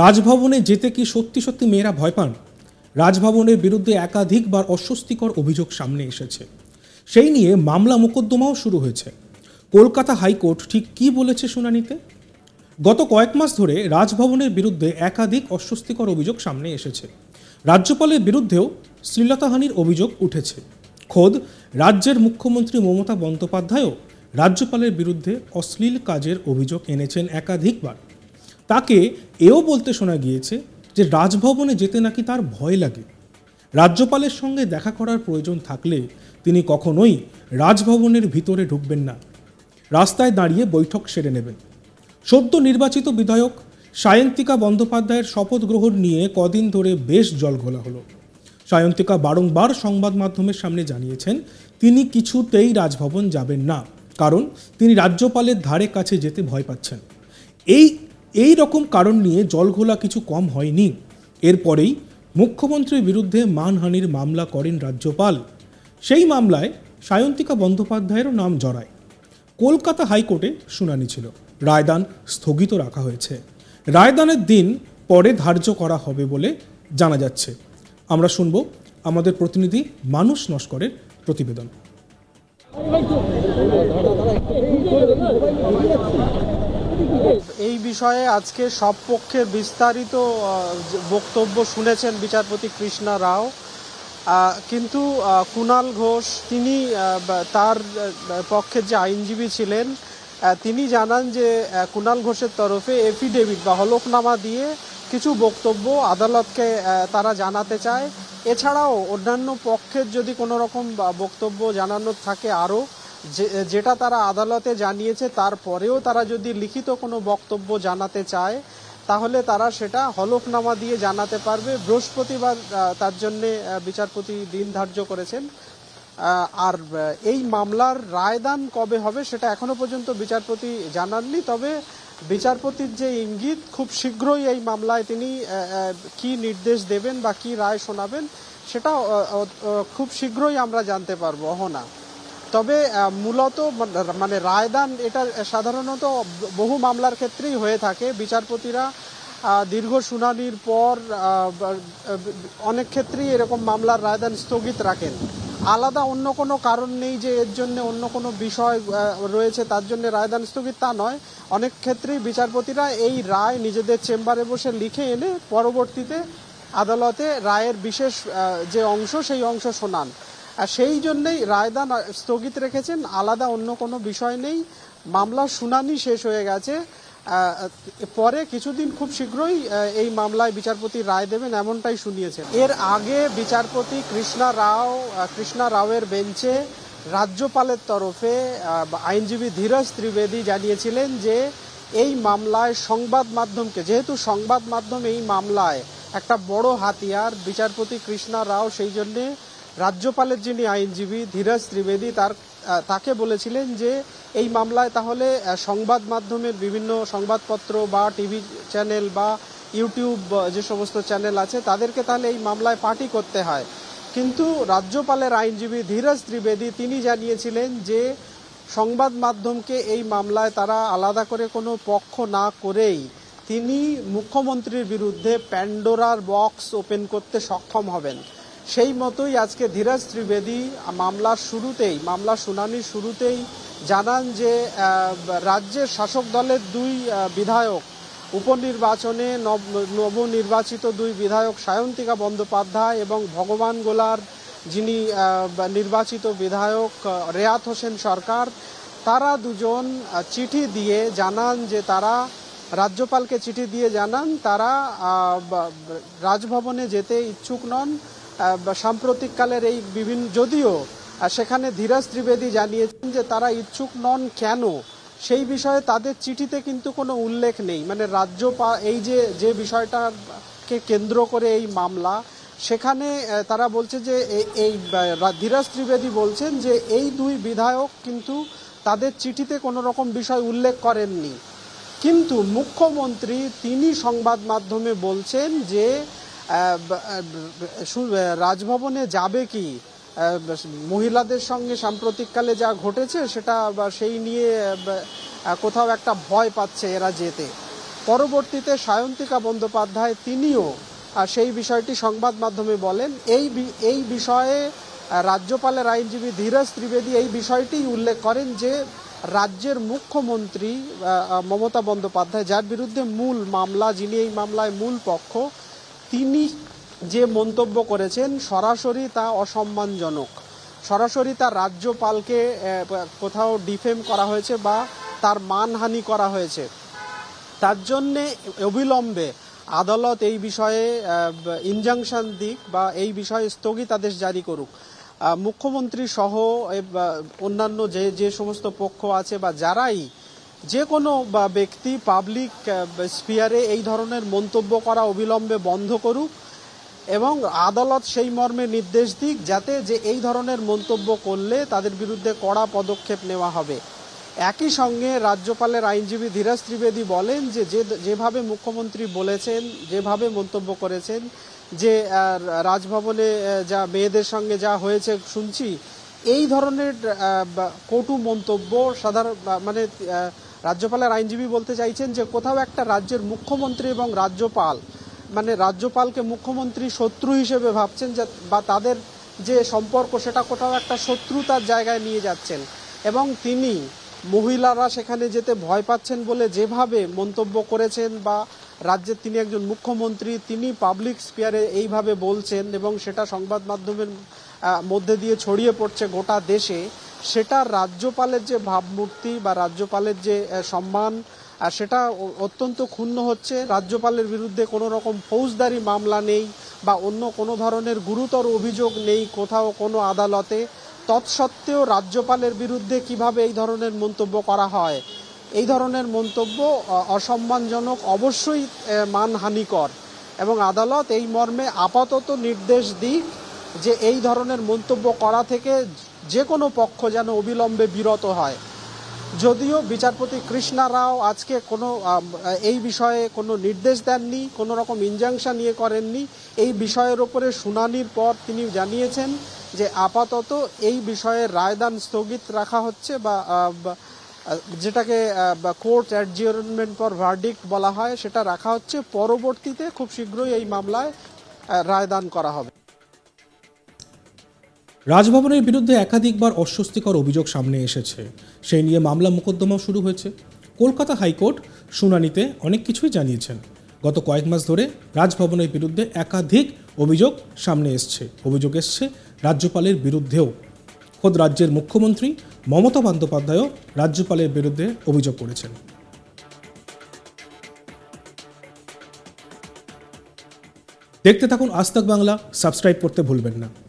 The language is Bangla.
রাজভবনে যেতে কি সত্যি সত্যি মেয়েরা ভয় পান রাজভবনের বিরুদ্ধে একাধিকবার অস্বস্তিকর অভিযোগ সামনে এসেছে সেই নিয়ে মামলা মোকদ্দমাও শুরু হয়েছে কলকাতা হাইকোর্ট ঠিক কি বলেছে শুনানিতে গত কয়েক মাস ধরে রাজভবনের বিরুদ্ধে একাধিক অস্বস্তিকর অভিযোগ সামনে এসেছে রাজ্যপালের বিরুদ্ধেও শ্লীলতাহানির অভিযোগ উঠেছে খোদ রাজ্যের মুখ্যমন্ত্রী মমতা বন্দ্যোপাধ্যায়ও রাজ্যপালের বিরুদ্ধে অশ্লীল কাজের অভিযোগ এনেছেন একাধিকবার তাকে এও বলতে শোনা গিয়েছে যে রাজভবনে যেতে নাকি তার ভয় লাগে রাজ্যপালের সঙ্গে দেখা করার প্রয়োজন থাকলে তিনি কখনোই রাজভবনের ভিতরে ঢুকবেন না রাস্তায় দাঁড়িয়ে বৈঠক সেরে নেবেন সদ্য নির্বাচিত বিধায়ক সায়ন্তিকা বন্দ্যোপাধ্যায়ের শপথ গ্রহণ নিয়ে কদিন ধরে বেশ জলঘোলা হলো সায়ন্তিকা বারংবার সংবাদ মাধ্যমের সামনে জানিয়েছেন তিনি কিছুতেই রাজভবন যাবেন না কারণ তিনি রাজ্যপালের ধারে কাছে যেতে ভয় পাচ্ছেন এই এই রকম কারণ নিয়ে জলঘোলা কিছু কম হয়নি এরপরেই মুখ্যমন্ত্রীর বিরুদ্ধে মানহানির মামলা করেন রাজ্যপাল সেই মামলায় সায়ন্তিকা বন্দ্যোপাধ্যায়েরও নাম জড়ায় কলকাতা হাইকোর্টে শুনানি ছিল রায়দান স্থগিত রাখা হয়েছে রায়দানের দিন পরে ধার্য করা হবে বলে জানা যাচ্ছে আমরা শুনব আমাদের প্রতিনিধি মানুষ নস্করের প্রতিবেদন এই বিষয়ে আজকে সব পক্ষের বিস্তারিত বক্তব্য শুনেছেন বিচারপতি কৃষ্ণা রাও কিন্তু কুণাল ঘোষ তিনি তার পক্ষের যে আইনজীবী ছিলেন তিনি জানান যে কুণাল ঘোষের তরফে এফিডেভিট বা হলফনামা দিয়ে কিছু বক্তব্য আদালতকে তারা জানাতে চায় এছাড়াও অন্যান্য পক্ষের যদি কোনো রকম বক্তব্য জানানোর থাকে আরও যেটা তারা আদালতে জানিয়েছে তারপরেও তারা যদি লিখিত কোনো বক্তব্য জানাতে চায় তাহলে তারা সেটা হলফনামা দিয়ে জানাতে পারবে বৃহস্পতিবার তার জন্যে বিচারপতি দিন ধার্য করেছেন আর এই মামলার রায়দান কবে হবে সেটা এখনো পর্যন্ত বিচারপতি জানাননি তবে বিচারপতির যে ইঙ্গিত খুব শীঘ্রই এই মামলায় তিনি কি নির্দেশ দেবেন বা কি রায় শোনাবেন সেটা খুব শীঘ্রই আমরা জানতে পারবো হনা তবে মূলত মানে রায়দান এটা সাধারণত বহু মামলার ক্ষেত্রেই হয়ে থাকে বিচারপতিরা দীর্ঘ শুনানির পর অনেক ক্ষেত্রেই এরকম মামলার রায়দান স্থগিত রাখেন আলাদা অন্য কোনো কারণ নেই যে এর জন্য অন্য কোনো বিষয় রয়েছে তার জন্য রায়দান স্থগিত তা নয় অনেক ক্ষেত্রেই বিচারপতিরা এই রায় নিজেদের চেম্বারে বসে লিখে এনে পরবর্তীতে আদালতে রায়ের বিশেষ যে অংশ সেই অংশ শোনান আর সেই জন্যেই রায়দান স্থগিত রেখেছেন আলাদা অন্য কোনো বিষয় নেই মামলার শুনানি শেষ হয়ে গেছে পরে কিছুদিন খুব শীঘ্রই এই মামলায় বিচারপতি রায় দেবেন এমনটাই শুনিয়েছেন এর আগে বিচারপতি কৃষ্ণা রাও কৃষ্ণা রাওয়ের বেঞ্চে রাজ্যপালের তরফে আইনজীবী ধীরজ ত্রিবেদী জানিয়েছিলেন যে এই মামলায় সংবাদ মাধ্যমকে যেহেতু সংবাদ মাধ্যম এই মামলায় একটা বড় হাতিয়ার বিচারপতি কৃষ্ণা রাও সেই জন্যে রাজ্যপালের যিনি আইনজীবী ধীরাজ ত্রিবেদী তার তাকে বলেছিলেন যে এই মামলায় তাহলে সংবাদ মাধ্যমের বিভিন্ন সংবাদপত্র বা টিভি চ্যানেল বা ইউটিউব যে সমস্ত চ্যানেল আছে তাদেরকে তাহলে এই মামলায় পার্টি করতে হয় কিন্তু রাজ্যপালের আইনজীবী ধীরাজ ত্রিবেদী তিনি জানিয়েছিলেন যে সংবাদ মাধ্যমকে এই মামলায় তারা আলাদা করে কোনো পক্ষ না করেই তিনি মুখ্যমন্ত্রীর বিরুদ্ধে প্যান্ডোরার বক্স ওপেন করতে সক্ষম হবেন সেই মতোই আজকে ধীরাজ ত্রিবেদী মামলার শুরুতেই মামলা শুনানির শুরুতেই জানান যে রাজ্যের শাসক দলের দুই বিধায়ক উপনির্বাচনে নবনির্বাচিত দুই বিধায়ক সায়ন্তিকা বন্দ্যোপাধ্যায় এবং ভগবান গোলার যিনি নির্বাচিত বিধায়ক রেয়াত হোসেন সরকার তারা দুজন চিঠি দিয়ে জানান যে তারা রাজ্যপালকে চিঠি দিয়ে জানান তারা রাজভবনে যেতে ইচ্ছুক নন সাম্প্রতিককালের এই বিভিন্ন যদিও সেখানে ধীরাজ ত্রিবেদী জানিয়েছেন যে তারা ইচ্ছুক নন কেন সেই বিষয়ে তাদের চিঠিতে কিন্তু কোনো উল্লেখ নেই মানে রাজ্য এই যে যে বিষয়টাকে কেন্দ্র করে এই মামলা সেখানে তারা বলছে যে এই ধীরাজ ত্রিবেদী বলছেন যে এই দুই বিধায়ক কিন্তু তাদের চিঠিতে কোনো রকম বিষয় উল্লেখ করেননি কিন্তু মুখ্যমন্ত্রী তিনি সংবাদ মাধ্যমে বলছেন যে রাজভবনে যাবে কি মহিলাদের সঙ্গে সাম্প্রতিককালে যা ঘটেছে সেটা সেই নিয়ে কোথাও একটা ভয় পাচ্ছে এরা যেতে পরবর্তীতে সায়ন্তিকা বন্দ্যোপাধ্যায় তিনিও সেই বিষয়টি সংবাদ মাধ্যমে বলেন এই এই বিষয়ে রাজ্যপালের আইনজীবী ধীরাজ ত্রিবেদী এই বিষয়টি উল্লেখ করেন যে রাজ্যের মুখ্যমন্ত্রী মমতা বন্দ্যোপাধ্যায় যার বিরুদ্ধে মূল মামলা যিনি এই মামলায় মূল পক্ষ তিনি যে মন্তব্য করেছেন সরাসরি তা অসম্মানজনক সরাসরি তার রাজ্যপালকে কোথাও ডিফেম করা হয়েছে বা তার মানহানি করা হয়েছে তার জন্যে অবিলম্বে আদালত এই বিষয়ে ইনজাংশন দিক বা এই বিষয়ে স্থগিতাদেশ জারি করুক মুখ্যমন্ত্রী সহ অন্যান্য যে যে সমস্ত পক্ষ আছে বা যারাই যে কোনো ব্যক্তি পাবলিক স্পিয়ারে এই ধরনের মন্তব্য করা অবিলম্বে বন্ধ করুক এবং আদালত সেই মর্মে নির্দেশ দিক যাতে যে এই ধরনের মন্তব্য করলে তাদের বিরুদ্ধে কড়া পদক্ষেপ নেওয়া হবে একই সঙ্গে রাজ্যপালের আইনজীবী ধীরাজ ত্রিবেদী বলেন যে যেভাবে মুখ্যমন্ত্রী বলেছেন যেভাবে মন্তব্য করেছেন যে রাজভবনে যা মেয়েদের সঙ্গে যা হয়েছে শুনছি এই ধরনের কটু মন্তব্য সাধারণ মানে রাজ্যপালের আইনজীবী বলতে চাইছেন যে কোথাও একটা রাজ্যের মুখ্যমন্ত্রী এবং রাজ্যপাল মানে রাজ্যপালকে মুখ্যমন্ত্রী শত্রু হিসেবে ভাবছেন বা তাদের যে সম্পর্ক সেটা কোথাও একটা শত্রুতার জায়গায় নিয়ে যাচ্ছেন এবং তিনি মহিলারা সেখানে যেতে ভয় পাচ্ছেন বলে যেভাবে মন্তব্য করেছেন বা রাজ্যের তিনি একজন মুখ্যমন্ত্রী তিনি পাবলিক স্পিয়ারে এইভাবে বলছেন এবং সেটা সংবাদ মাধ্যমের মধ্যে দিয়ে ছড়িয়ে পড়ছে গোটা দেশে সেটা রাজ্যপালের যে ভাবমূর্তি বা রাজ্যপালের যে সম্মান সেটা অত্যন্ত ক্ষুণ্ণ হচ্ছে রাজ্যপালের বিরুদ্ধে কোনো রকম ফৌজদারি মামলা নেই বা অন্য কোনো ধরনের গুরুতর অভিযোগ নেই কোথাও কোনো আদালতে তৎসত্ত্বেও রাজ্যপালের বিরুদ্ধে কিভাবে এই ধরনের মন্তব্য করা হয় এই ধরনের মন্তব্য অসম্মানজনক অবশ্যই মানহানিকর এবং আদালত এই মর্মে আপাতত নির্দেশ দিক যে এই ধরনের মন্তব্য করা থেকে যে কোনো পক্ষ যেন অবিলম্বে বিরত হয় যদিও বিচারপতি কৃষ্ণা রাও আজকে কোনো এই বিষয়ে কোনো নির্দেশ দেননি কোনো রকম ইনজাংশন নিয়ে করেননি এই বিষয়ের ওপরে শুনানির পর তিনি জানিয়েছেন যে আপাতত এই বিষয়ে রায়দান স্থগিত রাখা হচ্ছে বা যেটাকে কোর্ট অ্যাডজিয়নমেন্ট পর ভার্ডিক্ট বলা হয় সেটা রাখা হচ্ছে পরবর্তীতে খুব শীঘ্রই এই মামলায় রায়দান করা হবে রাজভবনের বিরুদ্ধে একাধিকবার অস্বস্তিকর অভিযোগ সামনে এসেছে সেই নিয়ে মামলা মোকদ্দমাও শুরু হয়েছে কলকাতা হাইকোর্ট শুনানিতে অনেক কিছুই জানিয়েছেন গত কয়েক মাস ধরে রাজভবনের বিরুদ্ধে একাধিক অভিযোগ সামনে এসছে অভিযোগ এসছে রাজ্যপালের বিরুদ্ধেও খোদ রাজ্যের মুখ্যমন্ত্রী মমতা বন্দ্যোপাধ্যায়ও রাজ্যপালের বিরুদ্ধে অভিযোগ করেছেন দেখতে থাকুন আজ বাংলা সাবস্ক্রাইব করতে ভুলবেন না